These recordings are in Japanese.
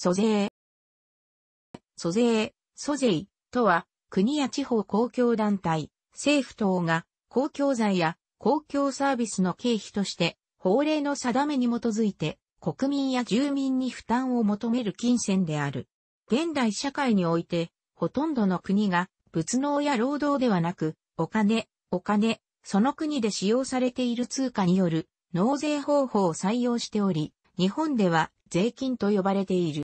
租税。租税、租税とは、国や地方公共団体、政府等が公共財や公共サービスの経費として、法令の定めに基づいて、国民や住民に負担を求める金銭である。現代社会において、ほとんどの国が、物能や労働ではなく、お金、お金、その国で使用されている通貨による納税方法を採用しており、日本では税金と呼ばれている。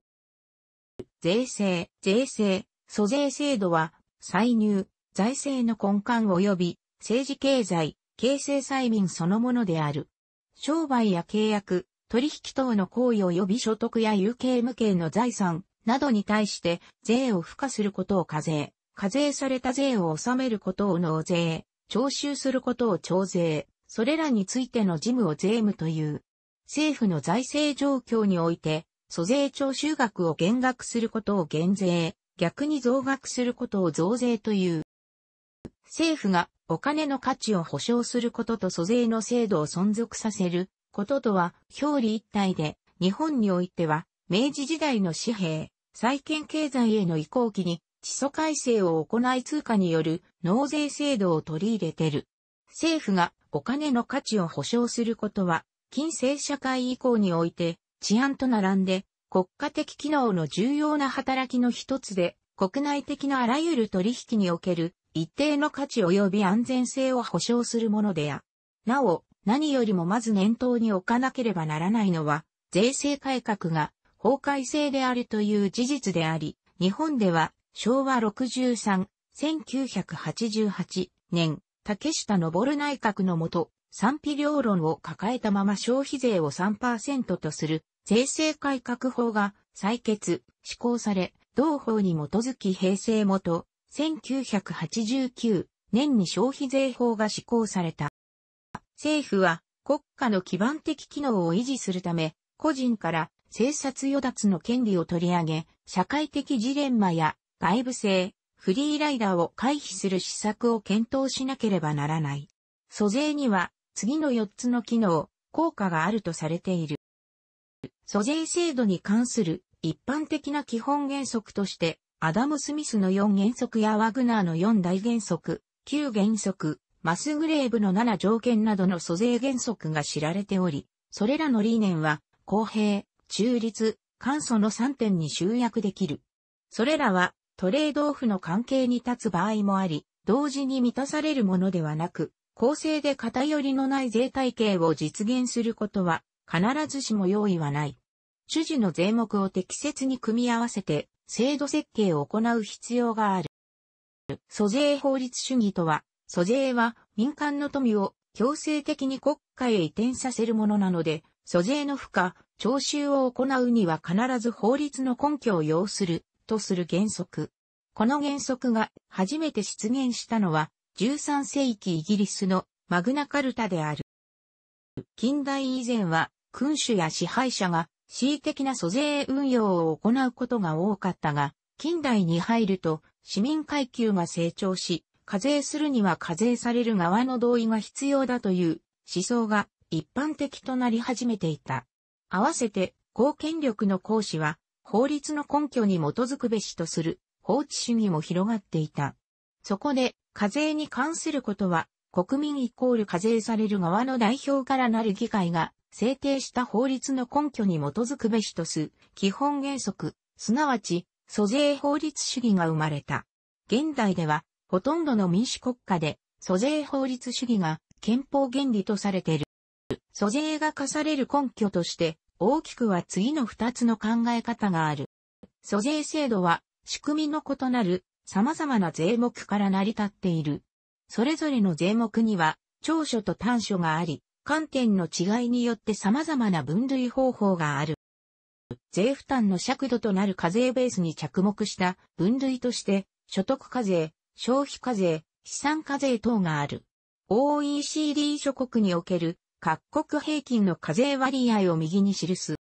税制、税制、租税制度は、歳入、財政の根幹及び、政治経済、形成催眠そのものである。商売や契約、取引等の行為及び所得や有形無形の財産などに対して税を付加することを課税、課税された税を納めることを納税、徴収することを徴税、それらについての事務を税務という。政府の財政状況において租税徴収額を減額することを減税、逆に増額することを増税という。政府がお金の価値を保障することと租税の制度を存続させることとは表裏一体で、日本においては明治時代の紙幣、再建経済への移行期に地礎改正を行い通貨による納税制度を取り入れてる。政府がお金の価値を保障することは、近世社会以降において治安と並んで、国家的機能の重要な働きの一つで、国内的なあらゆる取引における一定の価値及び安全性を保障するものであ。なお、何よりもまず念頭に置かなければならないのは、税制改革が法改正であるという事実であり、日本では昭和63、1988年、竹下登内閣のもと、賛否両論を抱えたまま消費税を3%とする税制改革法が採決、施行され、同法に基づき平成元、1989年に消費税法が施行された。政府は国家の基盤的機能を維持するため、個人から政策与奪の権利を取り上げ、社会的ジレンマや外部性、フリーライダーを回避する施策を検討しなければならない。租税には次の4つの機能、効果があるとされている。租税制度に関する一般的な基本原則として、アダム・スミスの4原則やワグナーの4大原則、9原則、マスグレーブの7条件などの租税原則が知られており、それらの理念は、公平、中立、簡素の3点に集約できる。それらは、トレードオフの関係に立つ場合もあり、同時に満たされるものではなく、公正で偏りのない税体系を実現することは必ずしも用意はない。主事の税目を適切に組み合わせて制度設計を行う必要がある。租税法律主義とは、租税は民間の富を強制的に国家へ移転させるものなので、租税の負荷、徴収を行うには必ず法律の根拠を要する、とする原則。この原則が初めて出現したのは13世紀イギリスのマグナカルタである。近代以前は、君主や支配者が、恣意的な租税運用を行うことが多かったが、近代に入ると、市民階級が成長し、課税するには課税される側の同意が必要だという思想が一般的となり始めていた。合わせて、公権力の行使は、法律の根拠に基づくべしとする、法治主義も広がっていた。そこで、課税に関することは、国民イコール課税される側の代表からなる議会が制定した法律の根拠に基づくべしとす基本原則、すなわち租税法律主義が生まれた。現代ではほとんどの民主国家で租税法律主義が憲法原理とされている。租税が課される根拠として大きくは次の二つの考え方がある。租税制度は仕組みの異なる様々な税目から成り立っているそれぞれの税目には、長所と短所があり、観点の違いによって様々な分類方法がある。税負担の尺度となる課税ベースに着目した分類として、所得課税、消費課税、資産課税等がある。OECD 諸国における各国平均の課税割合を右に記す。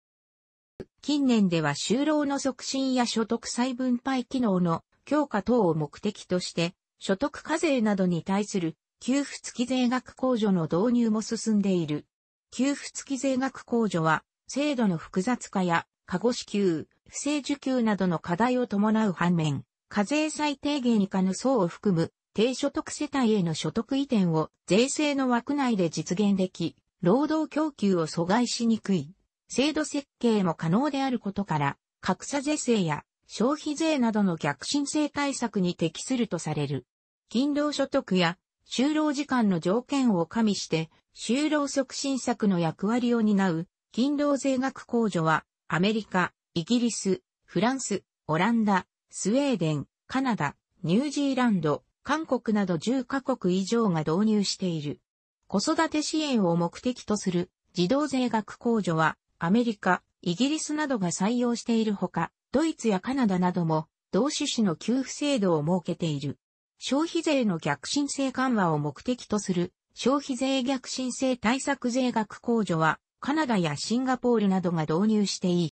近年では就労の促進や所得再分配機能の強化等を目的として、所得課税などに対する給付付き税額控除の導入も進んでいる。給付付き税額控除は、制度の複雑化や、過誤支給、不正受給などの課題を伴う反面、課税最低限以下の層を含む低所得世帯への所得移転を税制の枠内で実現でき、労働供給を阻害しにくい、制度設計も可能であることから、格差是正や消費税などの逆進性対策に適するとされる。勤労所得や就労時間の条件を加味して、就労促進策の役割を担う、勤労税額控除は、アメリカ、イギリス、フランス、オランダ、スウェーデン、カナダ、ニュージーランド、韓国など10カ国以上が導入している。子育て支援を目的とする児童税額控除はアメリカ、イギリスなどが採用しているほか、ドイツやカナダなども同種子の給付制度を設けている。消費税の逆進性緩和を目的とする消費税逆進性対策税額控除はカナダやシンガポールなどが導入していい。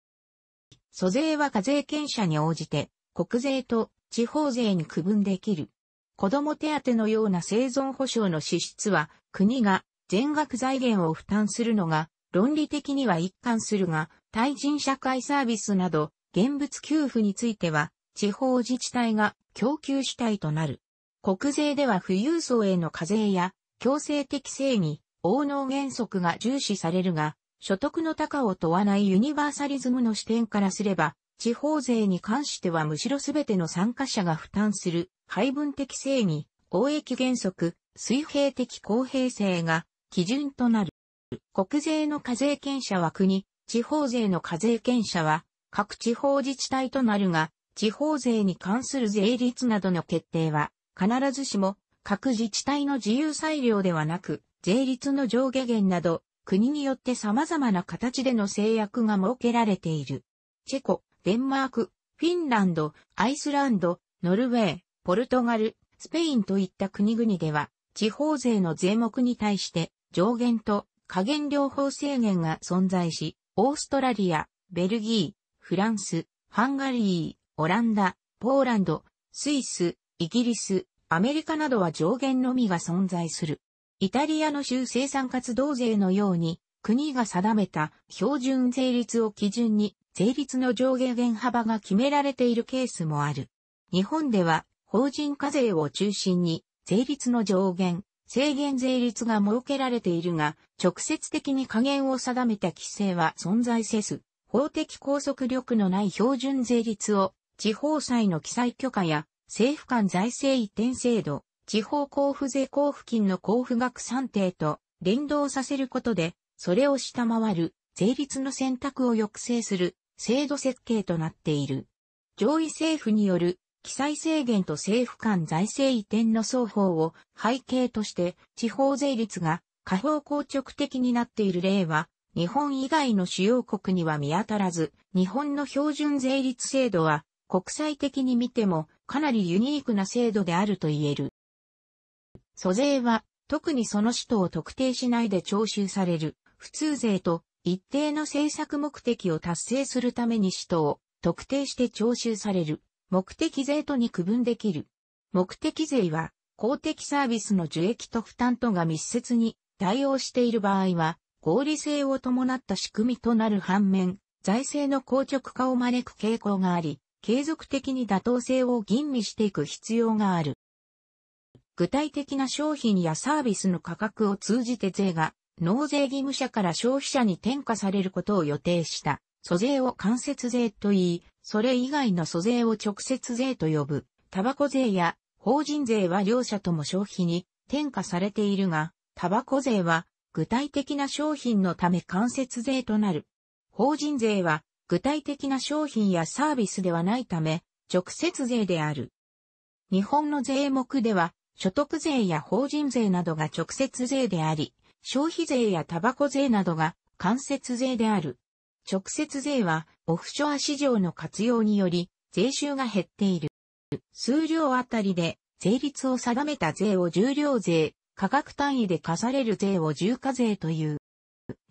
租税は課税権者に応じて国税と地方税に区分できる。子供手当のような生存保障の支出は国が全額財源を負担するのが論理的には一貫するが、対人社会サービスなど現物給付については、地方自治体が供給主体となる。国税では富裕層への課税や強制的正義、応能原則が重視されるが、所得の高を問わないユニバーサリズムの視点からすれば、地方税に関してはむしろ全ての参加者が負担する配分的正義、公益原則、水平的公平性が基準となる。国税の課税権者は国、地方税の課税権者は各地方自治体となるが、地方税に関する税率などの決定は、必ずしも各自治体の自由裁量ではなく、税率の上下限など、国によって様々な形での制約が設けられている。チェコ、デンマーク、フィンランド、アイスランド、ノルウェー、ポルトガル、スペインといった国々では、地方税の税目に対して上限と下限両方制限が存在し、オーストラリア、ベルギー、フランス、ハンガリー、オランダ、ポーランド、スイス、イギリス、アメリカなどは上限のみが存在する。イタリアの州生産活動税のように、国が定めた標準税率を基準に、税率の上下減幅が決められているケースもある。日本では、法人課税を中心に、税率の上限、制限税率が設けられているが、直接的に加減を定めた規制は存在せず、法的拘束力のない標準税率を、地方債の記載許可や、政府間財政移転制度、地方交付税交付金の交付額算定と連動させることで、それを下回る税率の選択を抑制する制度設計となっている。上位政府による記載制限と政府間財政移転の双方を背景として地方税率が下方硬直的になっている例は日本以外の主要国には見当たらず、日本の標準税率制度は国際的に見てもかなりユニークな制度であると言える。租税は特にその首都を特定しないで徴収される普通税と一定の政策目的を達成するために首都を特定して徴収される目的税とに区分できる。目的税は公的サービスの受益と負担とが密接に対応している場合は合理性を伴った仕組みとなる反面、財政の硬直化を招く傾向があり、継続的に妥当性を吟味していく必要がある。具体的な商品やサービスの価格を通じて税が納税義務者から消費者に転嫁されることを予定した。租税を間接税と言い、それ以外の租税を直接税と呼ぶ。タバコ税や法人税は両者とも消費に転嫁されているが、タバコ税は具体的な商品のため間接税となる。法人税は具体的な商品やサービスではないため直接税である。日本の税目では所得税や法人税などが直接税であり、消費税やタバコ税などが間接税である。直接税はオフショア市場の活用により税収が減っている。数量あたりで税率を定めた税を重量税、価格単位で課される税を重課税という。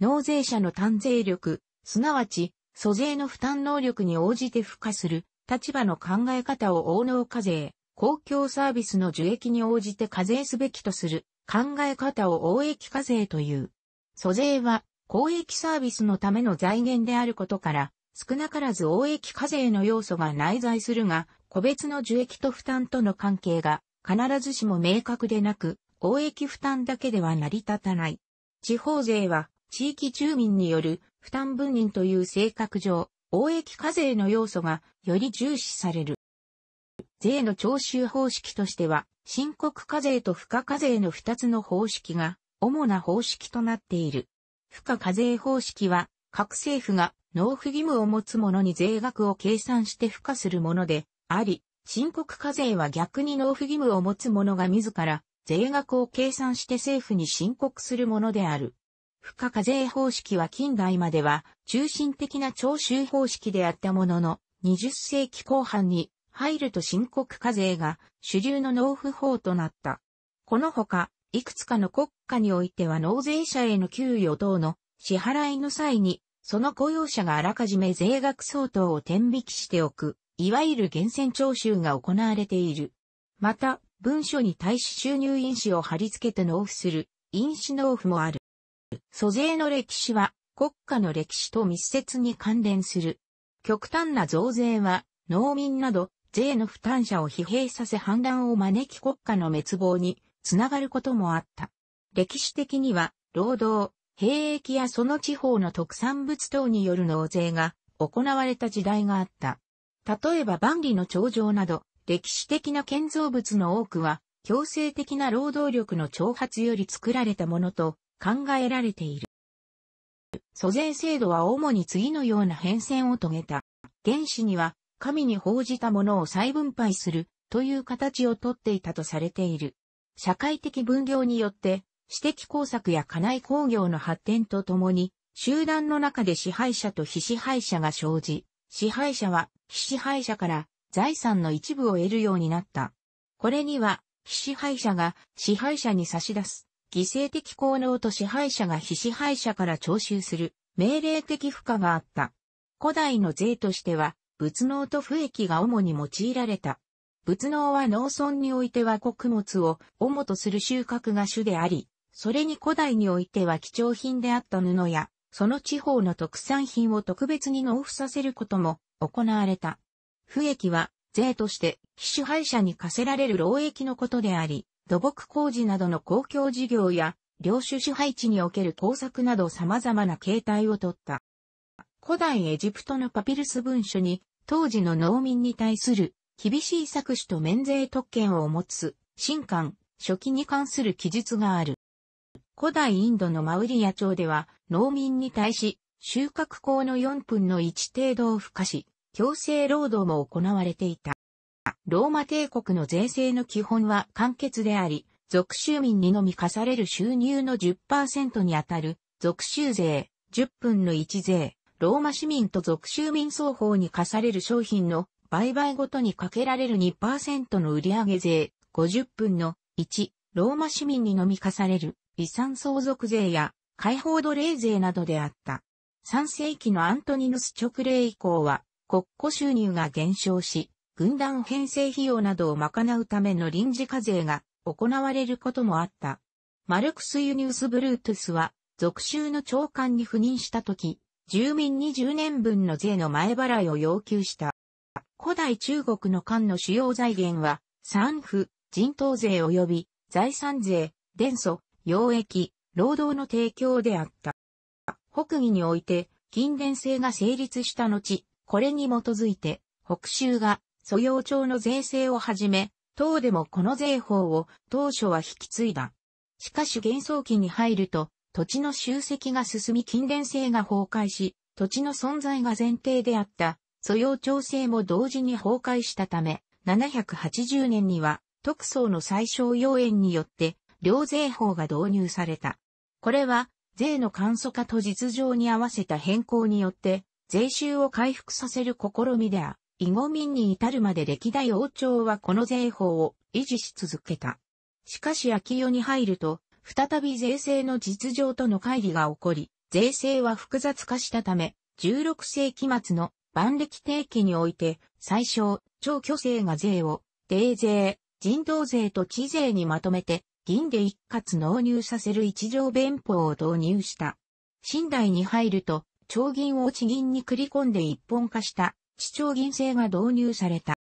納税者の単税力、すなわち、租税の負担能力に応じて付加する立場の考え方を応納課税、公共サービスの受益に応じて課税すべきとする考え方を応益課税という。租税は公益サービスのための財源であることから、少なからず応益課税の要素が内在するが、個別の受益と負担との関係が必ずしも明確でなく、応益負担だけでは成り立たない。地方税は地域住民による負担分人という性格上、応益課税の要素がより重視される。税の徴収方式としては、申告課税と付加課税の2つの方式が主な方式となっている。付加課税方式は、各政府が納付義務を持つ者に税額を計算して付加するものであり、申告課税は逆に納付義務を持つ者が自ら税額を計算して政府に申告するものである。付加課税方式は近代までは中心的な徴収方式であったものの、20世紀後半に入ると申告課税が主流の納付法となった。このほか、いくつかの国家においては納税者への給与等の支払いの際に、その雇用者があらかじめ税額相当を転引きしておく、いわゆる厳選徴収が行われている。また、文書に対し収入印紙を貼り付けて納付する、印紙納付もある。租税の歴史は、国家の歴史と密接に関連する。極端な増税は、農民など、税の負担者を疲弊させ反乱を招き国家の滅亡につながることもあった。歴史的には、労働、兵役やその地方の特産物等による納税が行われた時代があった。例えば万里の長城など、歴史的な建造物の多くは、強制的な労働力の挑発より作られたものと考えられている。租税制度は主に次のような変遷を遂げた。原始には、神に報じたものを再分配するという形をとっていたとされている。社会的分業によって、私的工作や家内工業の発展とともに、集団の中で支配者と非支配者が生じ、支配者は非支配者から財産の一部を得るようになった。これには、非支配者が支配者に差し出す、犠牲的効能と支配者が非支配者から徴収する、命令的負荷があった。古代の税としては、仏能と不益が主に用いられた。仏能は農村においては穀物を主とする収穫が主であり、それに古代においては貴重品であった布や、その地方の特産品を特別に納付させることも行われた。不益は、税として、非主廃者に課せられる労役のことであり、土木工事などの公共事業や、領主支配地における工作など様々な形態をとった。古代エジプトのパピルス文書に、当時の農民に対する厳しい搾取と免税特権を持つ、新官、初期に関する記述がある。古代インドのマウリア朝では、農民に対し、収穫口の4分の1程度を付加し、強制労働も行われていた。ローマ帝国の税制の基本は簡潔であり、属州民にのみ課される収入の10%にあたる、属州税、10分の1税、ローマ市民と属州民双方に課される商品の売買ごとにかけられる2%の売上税、50分の1、ローマ市民にのみ課される遺産相続税や解放奴隷税などであった。3世紀のアントニヌス直令以降は、国庫収入が減少し、軍団編成費用などを賄うための臨時課税が行われることもあった。マルクス・ユニウス・ブルートゥスは、属州の長官に赴任した時、住民20年分の税の前払いを要求した。古代中国の官の主要財源は、産婦、人頭税及び財産税、伝祖、養液、労働の提供であった。北義において、近伝制が成立した後、これに基づいて、北州が素養町の税制をはじめ、党でもこの税法を当初は引き継いだ。しかし幻想期に入ると、土地の集積が進み近連性が崩壊し、土地の存在が前提であった素養調整も同時に崩壊したため、780年には特措の最小要因によって両税法が導入された。これは税の簡素化と実情に合わせた変更によって税収を回復させる試みであ、囲碁民に至るまで歴代王朝はこの税法を維持し続けた。しかし秋代に入ると、再び税制の実情との会議が起こり、税制は複雑化したため、16世紀末の万歴定期において、最小、超巨星が税を、低税、人道税と地税にまとめて、銀で一括納入させる一条弁法を導入した。新代に入ると、長銀を地銀に繰り込んで一本化した、地長銀制が導入された。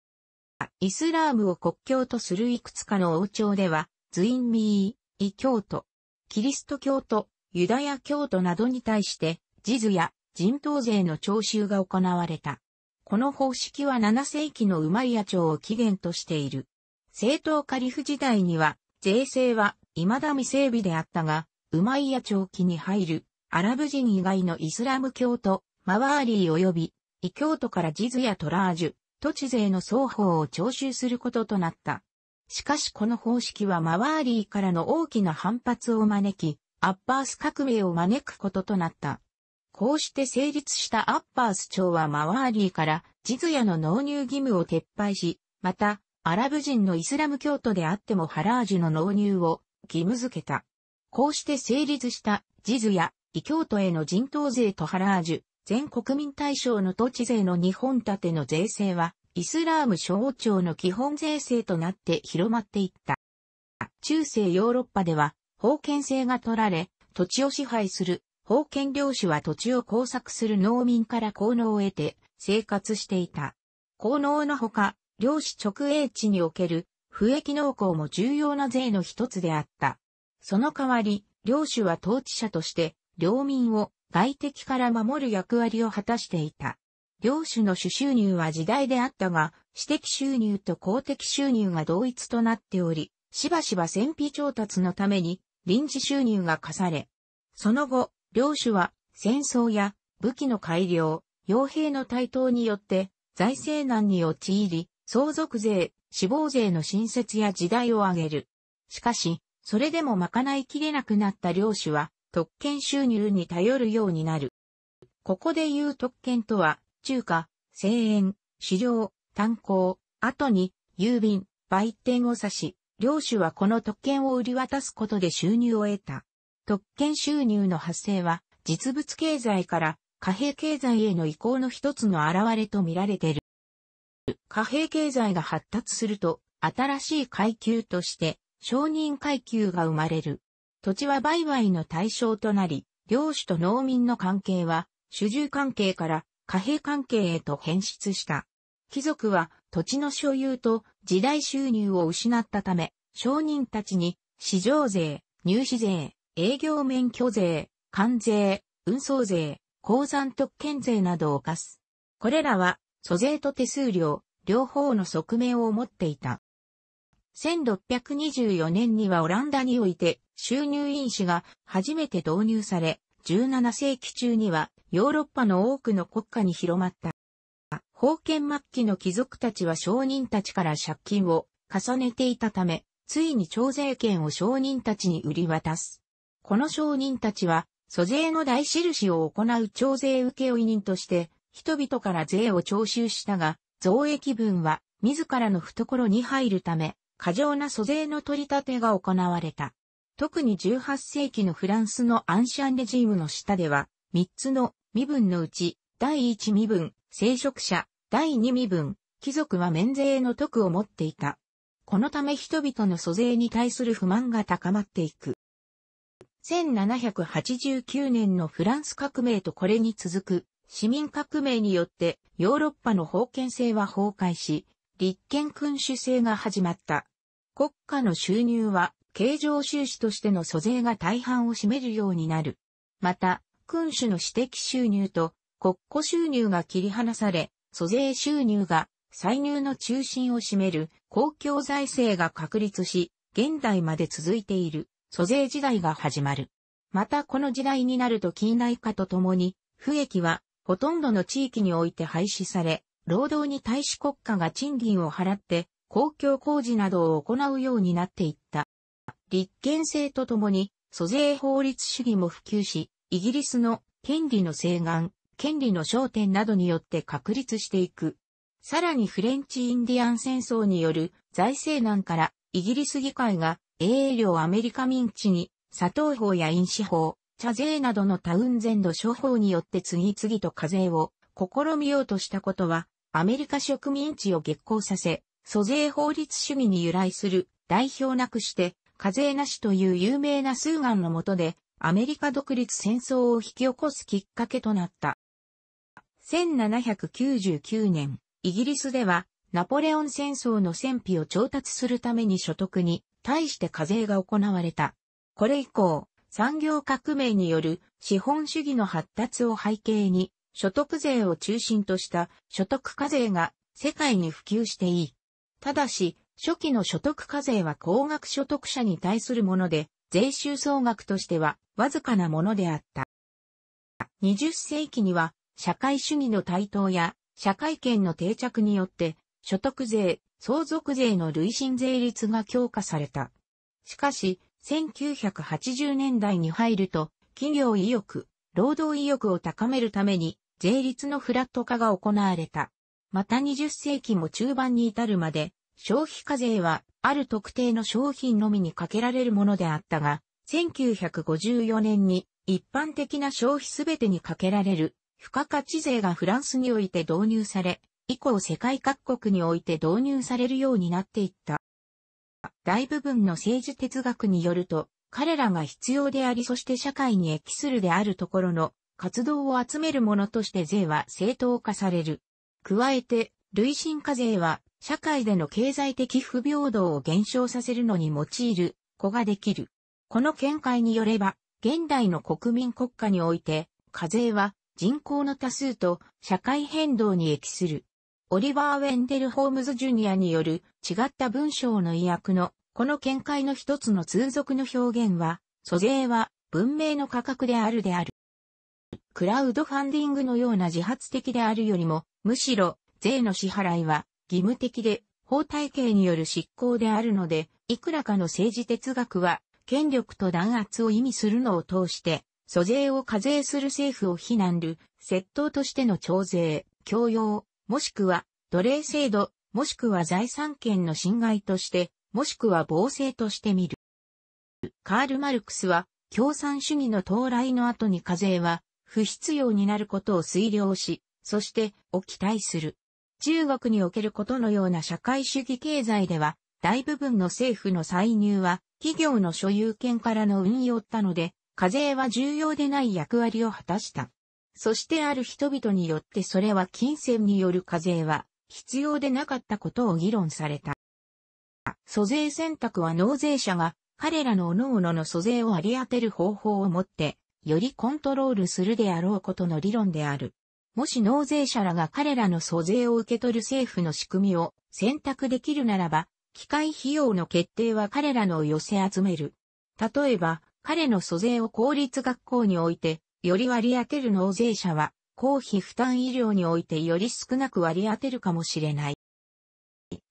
イスラームを国教とするいくつかの王朝では、ズインミー、異教徒、キリスト教徒、ユダヤ教徒などに対して、ジズや人頭税の徴収が行われた。この方式は7世紀のウマイヤ朝を起源としている。正党カリフ時代には、税制は未だ未整備であったが、ウマイヤ朝期に入るアラブ人以外のイスラム教徒、マワーリー及び、異教徒からジズやトラージュ、土地税の双方を徴収することとなった。しかしこの方式はマワーリーからの大きな反発を招き、アッパース革命を招くこととなった。こうして成立したアッパース朝はマワーリーからジズヤの納入義務を撤廃し、また、アラブ人のイスラム教徒であってもハラージュの納入を義務付けた。こうして成立したジズヤ、異教徒への人頭税とハラージュ、全国民対象の土地税の日本立ての税制は、イスラーム諸王朝の基本税制となって広まっていった。中世ヨーロッパでは、封建制が取られ、土地を支配する、封建領主は土地を工作する農民から効能を得て、生活していた。効能のほか、領主直営地における、不益農耕も重要な税の一つであった。その代わり、領主は統治者として、領民を外敵から守る役割を果たしていた。領主の主収入は時代であったが、私的収入と公的収入が同一となっており、しばしば戦費調達のために臨時収入が課され、その後、領主は戦争や武器の改良、傭兵の台頭によって財政難に陥り、相続税、死亡税の新設や時代を挙げる。しかし、それでも賄いきれなくなった領主は、特権収入に頼るようになる。ここで言う特権とは、中華、声援、資料、炭鉱、後に、郵便、売店を指し、領主はこの特権を売り渡すことで収入を得た。特権収入の発生は、実物経済から貨幣経済への移行の一つの現れと見られている。貨幣経済が発達すると、新しい階級として、承認階級が生まれる。土地は売買の対象となり、領主と農民の関係は、主従関係から貨幣関係へと変質した。貴族は土地の所有と時代収入を失ったため、商人たちに、市場税、入試税、営業免許税、関税、運送税、鉱山特権税などを課す。これらは、租税と手数料、両方の側面を持っていた。1624年にはオランダにおいて収入印紙が初めて導入され、17世紀中にはヨーロッパの多くの国家に広まった。封建末期の貴族たちは商人たちから借金を重ねていたため、ついに徴税権を商人たちに売り渡す。この商人たちは、租税の代印を行う徴税受負人として、人々から税を徴収したが、増益分は自らの懐に入るため、過剰な租税の取り立てが行われた。特に18世紀のフランスのアンシャンレジームの下では、3つの身分のうち、第1身分、聖職者、第2身分、貴族は免税の徳を持っていた。このため人々の租税に対する不満が高まっていく。1789年のフランス革命とこれに続く市民革命によってヨーロッパの封建制は崩壊し、立憲君主制が始まった。国家の収入は、経常収支としての租税が大半を占めるようになる。また、君主の私的収入と国庫収入が切り離され、租税収入が歳入の中心を占める公共財政が確立し、現代まで続いている租税時代が始まる。またこの時代になると近代化とともに、不益はほとんどの地域において廃止され、労働に対し国家が賃金を払って公共工事などを行うようになっていった。立憲制とともに租税法律主義も普及し、イギリスの権利の請願、権利の焦点などによって確立していく。さらにフレンチ・インディアン戦争による財政難からイギリス議会が英領アメリカ民地に砂糖法や飲酒法、茶税などのタウンゼンド商法によって次々と課税を試みようとしたことはアメリカ植民地を激行させ、租税法律主義に由来する代表なくして課税なしという有名なスーガンの下でアメリカ独立戦争を引き起こすきっかけとなった。1799年、イギリスではナポレオン戦争の戦費を調達するために所得に対して課税が行われた。これ以降、産業革命による資本主義の発達を背景に所得税を中心とした所得課税が世界に普及していい。ただし、初期の所得課税は高額所得者に対するもので、税収総額としてはわずかなものであった。20世紀には社会主義の台頭や社会権の定着によって所得税、相続税の累進税率が強化された。しかし、1980年代に入ると企業意欲、労働意欲を高めるために税率のフラット化が行われた。また20世紀も中盤に至るまで、消費課税は、ある特定の商品のみにかけられるものであったが、1954年に一般的な消費すべてにかけられる付加価値税がフランスにおいて導入され、以降世界各国において導入されるようになっていった。大部分の政治哲学によると、彼らが必要でありそして社会に益するであるところの活動を集めるものとして税は正当化される。加えて、累進課税は、社会での経済的不平等を減少させるのに用いる、子ができる。この見解によれば、現代の国民国家において、課税は人口の多数と社会変動に益する。オリバー・ウェンデル・ホームズ・ジュニアによる違った文章の意訳のこの見解の一つの通俗の表現は、租税は文明の価格であるである。クラウドファンディングのような自発的であるよりも、むしろ、税の支払いは義務的で、法体系による執行であるので、いくらかの政治哲学は、権力と弾圧を意味するのを通して、租税を課税する政府を非難る、窃盗としての徴税、強要、もしくは奴隷制度、もしくは財産権の侵害として、もしくは暴政として見る。カール・マルクスは、共産主義の到来の後に課税は、不必要になることを推量し、そしてを期待する。中国におけることのような社会主義経済では、大部分の政府の歳入は企業の所有権からの運用ったので、課税は重要でない役割を果たした。そしてある人々によってそれは金銭による課税は必要でなかったことを議論された。租税選択は納税者が彼らの各々の租税を割り当てる方法をもってよりコントロールするであろうことの理論である。もし納税者らが彼らの租税を受け取る政府の仕組みを選択できるならば、機械費用の決定は彼らの寄せ集める。例えば、彼の租税を公立学校において、より割り当てる納税者は、公費負担医療においてより少なく割り当てるかもしれない。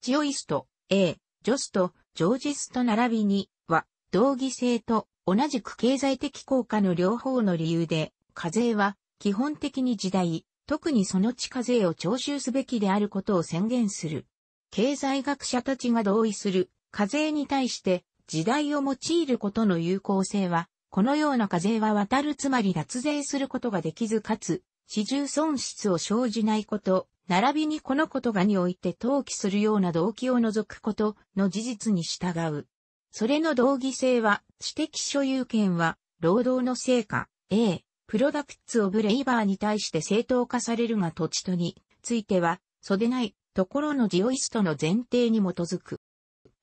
ジオイスト、A、ジョスト、ジョージスト並びには、同義性と同じく経済的効果の両方の理由で、課税は基本的に時代、特にその地課税を徴収すべきであることを宣言する。経済学者たちが同意する課税に対して時代を用いることの有効性は、このような課税は渡るつまり脱税することができずかつ、市終損失を生じないこと、並びにこのとがにおいて登記するような動機を除くことの事実に従う。それの同義性は、私的所有権は、労働の成果、A、プロダクツオブレイバーに対して正当化されるが土地とについては、袖ないところのジオイストの前提に基づく。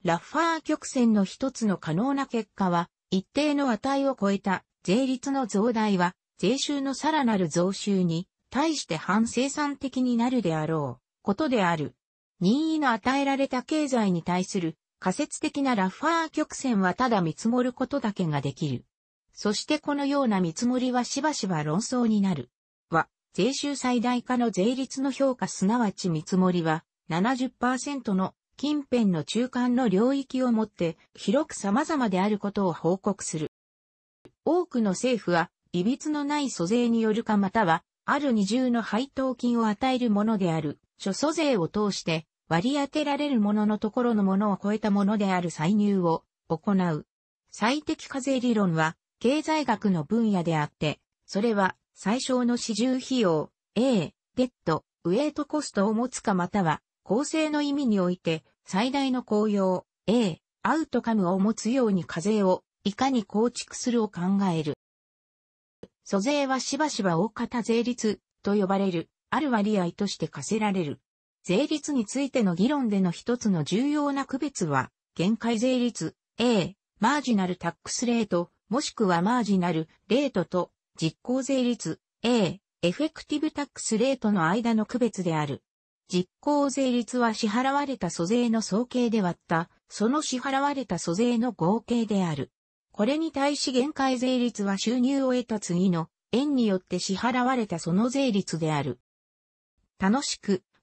ラッファー曲線の一つの可能な結果は、一定の値を超えた税率の増大は、税収のさらなる増収に対して反生産的になるであろうことである。任意の与えられた経済に対する仮説的なラッファー曲線はただ見積もることだけができる。そしてこのような見積もりはしばしば論争になる。は、税収最大化の税率の評価すなわち見積もりは70%の近辺の中間の領域をもって広く様々であることを報告する。多くの政府は、いびつのない租税によるかまたは、ある二重の配当金を与えるものである、諸租税を通して、割り当てられるもののところのものを超えたものである歳入を行う。最適課税理論は経済学の分野であって、それは最小の市終費用、A、デッド、ウェイトコストを持つかまたは、構成の意味において最大の効用、A、アウトカムを持つように課税をいかに構築するを考える。租税はしばしば大方税率と呼ばれる、ある割合として課せられる。税率についての議論での一つの重要な区別は、限界税率 A、マージナルタックスレート、もしくはマージナルレートと実効税率 A、エフェクティブタックスレートの間の区別である。実効税率は支払われた租税の総計で割った、その支払われた租税の合計である。これに対し限界税率は収入を得た次の円によって支払われたその税率である。楽しく、